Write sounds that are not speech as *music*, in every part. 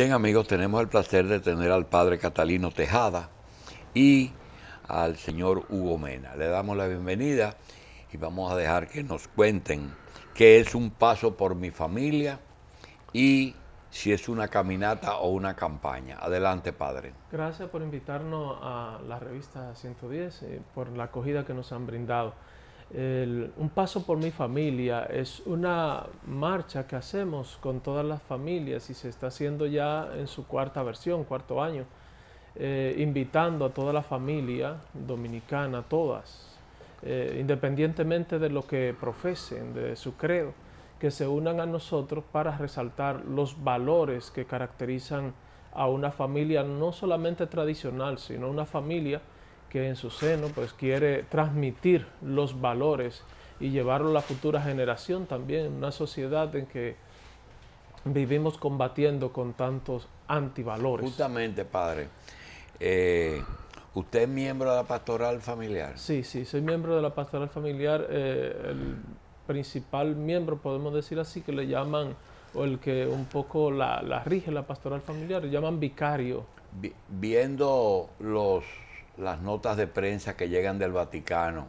Bien amigos, tenemos el placer de tener al padre Catalino Tejada y al señor Hugo Mena. Le damos la bienvenida y vamos a dejar que nos cuenten qué es un paso por mi familia y si es una caminata o una campaña. Adelante, padre. Gracias por invitarnos a la revista 110, eh, por la acogida que nos han brindado un paso por mi familia es una marcha que hacemos con todas las familias y se está haciendo ya en su cuarta versión, cuarto año, eh, invitando a toda la familia dominicana, todas, eh, independientemente de lo que profesen, de su credo, que se unan a nosotros para resaltar los valores que caracterizan a una familia no solamente tradicional, sino una familia que en su seno pues quiere transmitir los valores y llevarlo a la futura generación también, en una sociedad en que vivimos combatiendo con tantos antivalores. Justamente, padre. Eh, ¿Usted es miembro de la pastoral familiar? Sí, sí, soy miembro de la pastoral familiar. Eh, el principal miembro, podemos decir así, que le llaman, o el que un poco la, rige la pastoral familiar, le llaman vicario. viendo los las notas de prensa que llegan del Vaticano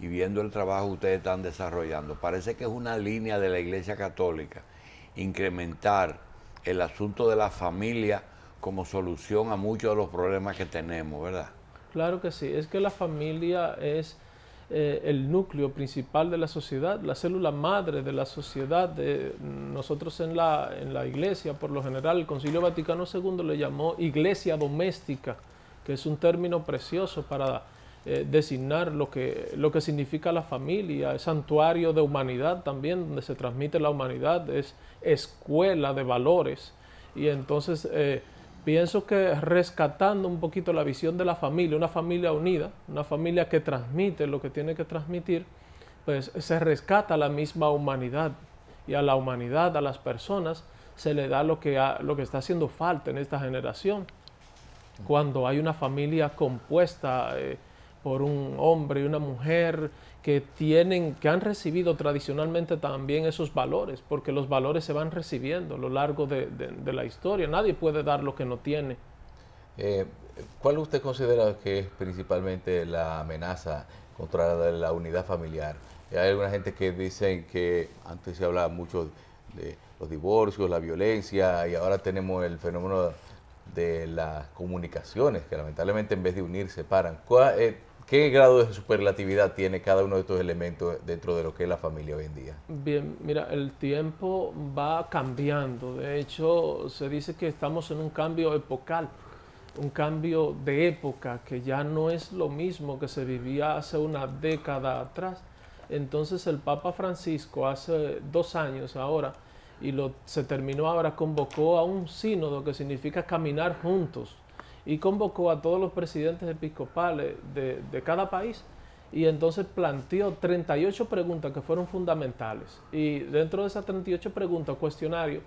y viendo el trabajo que ustedes están desarrollando, parece que es una línea de la Iglesia Católica incrementar el asunto de la familia como solución a muchos de los problemas que tenemos, ¿verdad? Claro que sí, es que la familia es eh, el núcleo principal de la sociedad, la célula madre de la sociedad. De, nosotros en la, en la iglesia, por lo general, el Concilio Vaticano II le llamó iglesia doméstica que es un término precioso para eh, designar lo que, lo que significa la familia, es santuario de humanidad también, donde se transmite la humanidad, es escuela de valores. Y entonces eh, pienso que rescatando un poquito la visión de la familia, una familia unida, una familia que transmite lo que tiene que transmitir, pues se rescata la misma humanidad y a la humanidad, a las personas, se le da lo que, lo que está haciendo falta en esta generación cuando hay una familia compuesta eh, por un hombre y una mujer que tienen, que han recibido tradicionalmente también esos valores, porque los valores se van recibiendo a lo largo de, la historia. Nadie puede dar lo que no tiene. Eh, ¿Cuál usted considera que es principalmente la amenaza contra la, unidad familiar? Hay alguna gente que dice que antes se hablaba mucho de los divorcios, la violencia, y ahora tenemos el fenómeno de las comunicaciones, que lamentablemente en vez de unir separan. Eh, ¿Qué grado de superlatividad tiene cada uno de estos elementos dentro de lo que es la familia hoy en día? Bien, mira, el tiempo va cambiando. De hecho, se dice que estamos en un cambio epocal, un cambio de época, que ya no es lo mismo que se vivía hace una década atrás. Entonces el Papa Francisco hace dos años ahora y lo, se terminó ahora, convocó a un sínodo que significa caminar juntos y convocó a todos los presidentes episcopales de, cada país y entonces planteó 38 preguntas que fueron fundamentales y dentro de esas 38 preguntas, cuestionario,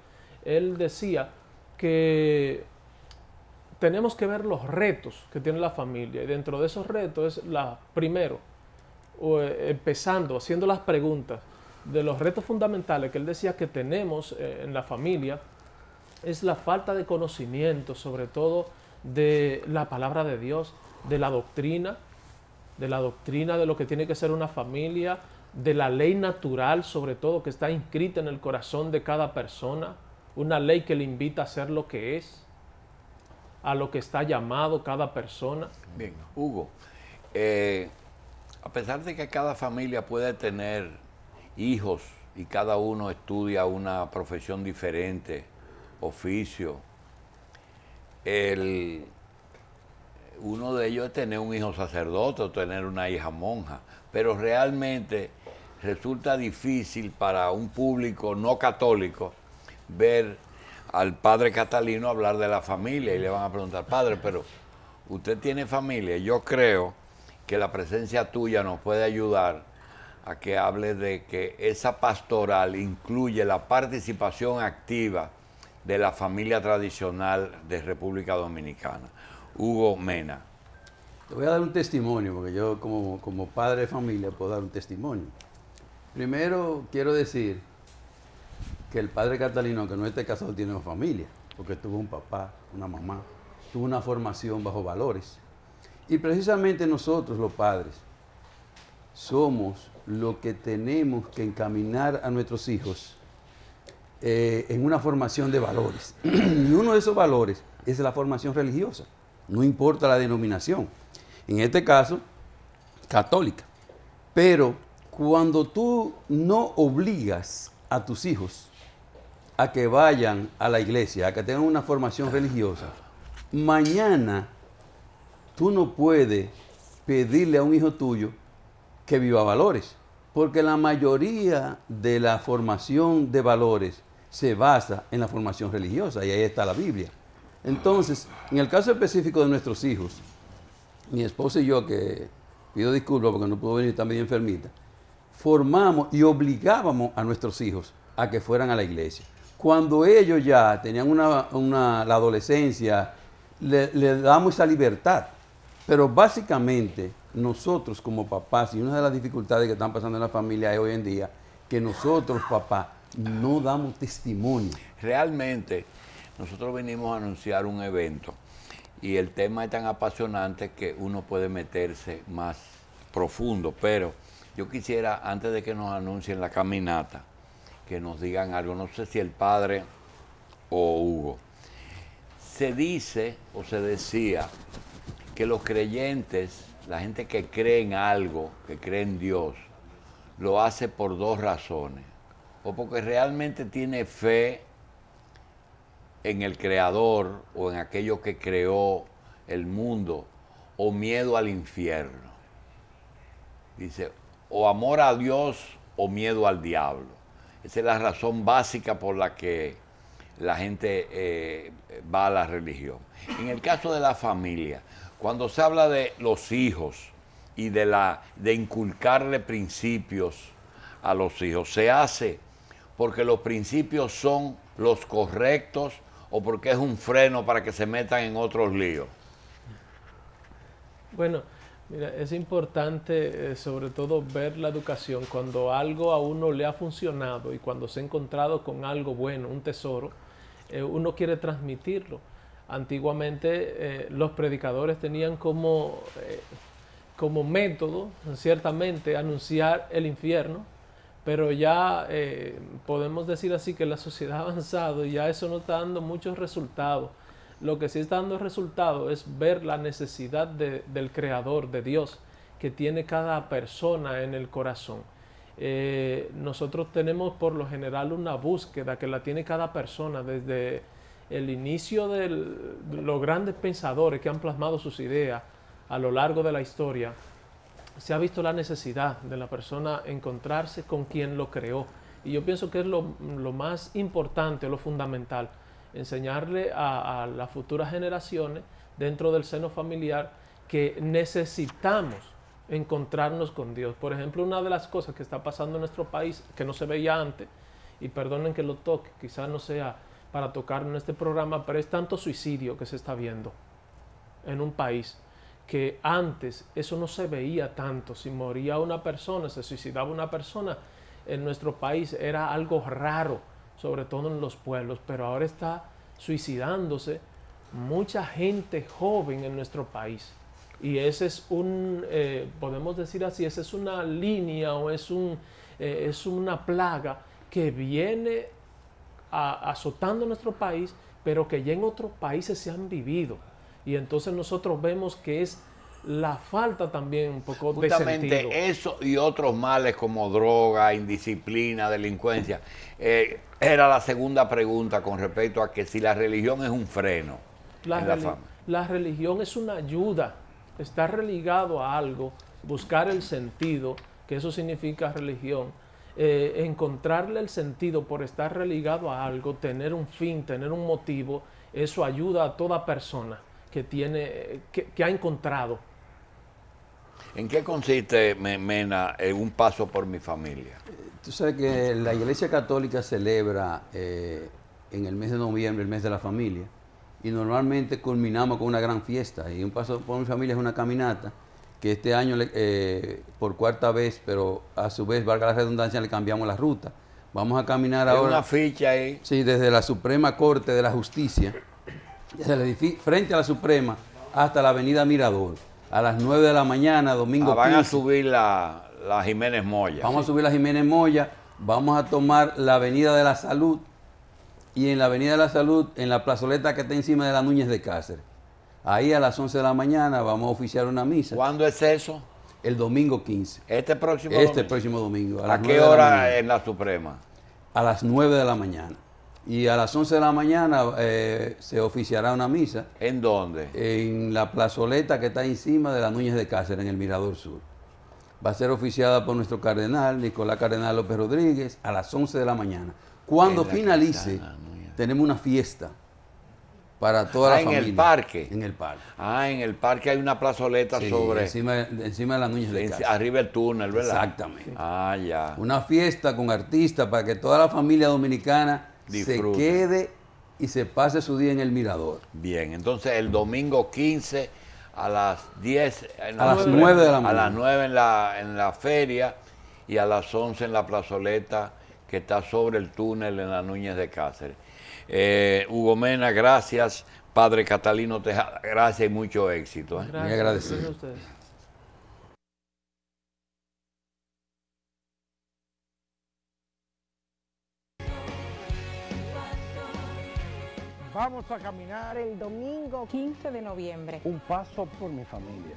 él decía que tenemos que ver los retos que tiene la familia y dentro de esos retos es la primero, eh, empezando, haciendo las preguntas de los retos fundamentales que él decía que tenemos eh, en la familia es la falta de conocimiento, sobre todo de la palabra de Dios, de la doctrina, de la doctrina de lo que tiene que ser una familia, de la ley natural, sobre todo, que está inscrita en el corazón de cada persona, una ley que le invita a ser lo que es, a lo que está llamado cada persona. Bien, Hugo, eh, a pesar de que cada familia puede tener hijos y cada uno estudia una profesión diferente, oficio. El, uno de ellos es tener un hijo sacerdote tener una hija monja, pero realmente resulta difícil para un público no católico ver al padre Catalino hablar de la familia y le van a preguntar, padre, pero usted tiene familia, yo creo que la presencia tuya nos puede ayudar a que hable de que esa pastoral incluye la participación activa de la familia tradicional de República Dominicana. Hugo Mena. Te voy a dar un testimonio, porque yo como, como padre de familia puedo dar un testimonio. Primero quiero decir que el padre Catalino, que no esté casado, tiene una familia, porque tuvo un papá, una mamá, tuvo una formación bajo valores. Y precisamente nosotros los padres, somos lo que tenemos que encaminar a nuestros hijos eh, en una formación de valores. *clears throat* y uno de esos valores es la formación religiosa, no importa la denominación, en este caso, católica. Pero cuando tú no obligas a tus hijos a que vayan a la iglesia, a que tengan una formación religiosa, mañana tú no puedes pedirle a un hijo tuyo que Viva Valores, porque la mayoría de la formación de valores se basa en la formación religiosa y ahí está la Biblia. Entonces, en el caso específico de nuestros hijos, mi esposa y yo, que pido disculpas porque no pudo venir, está medio enfermita, formamos y obligábamos a nuestros hijos a que fueran a la iglesia. Cuando ellos ya tenían una, una la adolescencia, le, le damos esa libertad, pero básicamente nosotros como papás, y una de las dificultades que están pasando en la familia hoy en día, que nosotros, papá, no damos testimonio. Realmente, nosotros venimos a anunciar un evento y el tema es tan apasionante que uno puede meterse más profundo, pero yo quisiera, antes de que nos anuncien la caminata, que nos digan algo, no sé si el padre o Hugo. Se dice o se decía que los creyentes la gente que cree en algo, que cree en Dios, lo hace por dos razones. O porque realmente tiene fe en el creador o en aquello que creó el mundo, o miedo al infierno. Dice, o amor a Dios o miedo al diablo. Esa es la razón básica por la que la gente eh, va a la religión. En el caso de la familia, cuando se habla de los hijos y de, la, de inculcarle principios a los hijos, se hace porque los principios son los correctos o porque es un freno para que se metan en otros líos. Bueno, mira, es importante eh, sobre todo ver la educación cuando algo a uno le ha funcionado y cuando se ha encontrado con algo bueno, un tesoro, eh, uno quiere transmitirlo Antiguamente eh, los predicadores tenían como, eh, como método, ciertamente, anunciar el infierno, pero ya eh, podemos decir así que la sociedad *laughs* ha avanzado y ya eso no está dando muchos resultados. Lo que sí está dando resultados es ver la necesidad del Creador, de Dios, que tiene cada persona en el corazón. nosotros tenemos por lo general una búsqueda que la tiene cada persona desde el inicio de los grandes pensadores que han plasmado sus ideas a lo largo de la historia, se ha visto la necesidad de la persona encontrarse con quien lo creó. Y yo pienso que es lo, más importante, lo fundamental, enseñarle a, a las futuras generaciones dentro del seno familiar que necesitamos encontrarnos con Dios. Por ejemplo, una de las cosas que está pasando en nuestro país, que no se veía antes, y perdonen que lo toque, quizás no sea para tocar en este programa, pero es tanto suicidio que se está viendo en un país que antes eso no se veía tanto. Si moría una persona, se suicidaba una persona, en nuestro país era algo raro, sobre todo en los pueblos, pero ahora está suicidándose mucha gente joven en nuestro país. Y ese es un, eh, podemos decir así, esa es una línea o es, un, eh, es una plaga que viene a, azotando nuestro país, pero que ya en otros países se han vivido. Y entonces nosotros vemos que es la falta también un poco de eso y otros males como droga, indisciplina, delincuencia. Eh, era la segunda pregunta con respecto a que si la religión es un freno la, religión es una ayuda, estar religado a algo, buscar el sentido, que eso significa religión eh, encontrarle el sentido por estar religado a algo, tener un fin, tener un motivo, eso ayuda a toda persona que, tiene, que, ha encontrado. ¿En qué consiste, Mena, en eh, un paso por mi familia? Tú sabes que la Iglesia Católica celebra eh, en el mes de noviembre el mes de la familia y normalmente culminamos con una gran fiesta y un paso por mi familia es una caminata que este año eh, por cuarta vez, pero a su vez, valga la redundancia, le cambiamos la ruta. Vamos a caminar ahora. una ficha ahí. Sí, desde la Suprema Corte de la Justicia, frente a la Suprema, hasta la Avenida Mirador, a las 9 de la mañana, domingo. Ah, van a subir la, Jiménez Moya. Vamos a subir la Jiménez Moya, vamos a tomar la Avenida de la Salud y en la Avenida de la Salud, en la plazoleta que está encima de la Núñez de Cáceres Ahí a las 11 de la mañana vamos a oficiar una misa. ¿Cuándo es eso? El domingo 15. ¿Este próximo este domingo? Este próximo domingo. ¿A, qué hora en la Suprema? A las 9 de la mañana. Y a las 11 de la mañana eh, se oficiará una misa. ¿En dónde? En la plazoleta que está encima de las Núñez de Cáceres, en el Mirador Sur. Va a ser oficiada por nuestro cardenal, Nicolás Cardenal López Rodríguez, a las 11 de la mañana. Cuando finalice, tenemos una fiesta para ah, en el parque. En el parque. Ah, en el parque hay una plazoleta sobre. Encima, encima de las Núñez de Arriba el túnel, ¿verdad? Exactamente. Ah, ya. Una fiesta con artistas para que toda la familia dominicana se quede y se pase su día en el mirador. Bien, entonces el domingo 15 a las 10. a las 9 de la mañana. A las 9 en la, en la feria y a las 11 en la plazoleta que está sobre el túnel en la Núñez de Cáceres. Eh, Hugo Mena, gracias. Padre Catalino Tejada, gracias y mucho éxito. ¿eh? Gracias, ustedes. Vamos a caminar el domingo 15 de noviembre. Un paso por mi familia.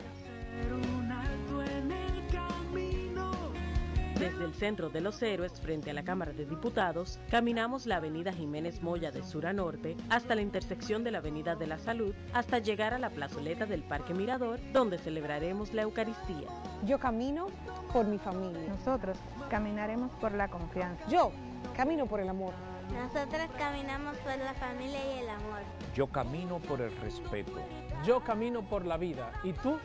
Desde el Centro de los Héroes, frente a la Cámara de Diputados, caminamos la avenida Jiménez Moya de sur a norte hasta la intersección de la avenida de la Salud hasta llegar a la plazoleta del Parque Mirador, donde celebraremos la Eucaristía. Yo camino por mi familia. Nosotros caminaremos por la confianza. Yo camino por el amor. Nosotros caminamos por la familia y el amor. Yo camino por el respeto. Yo camino por la vida. ¿Y tú?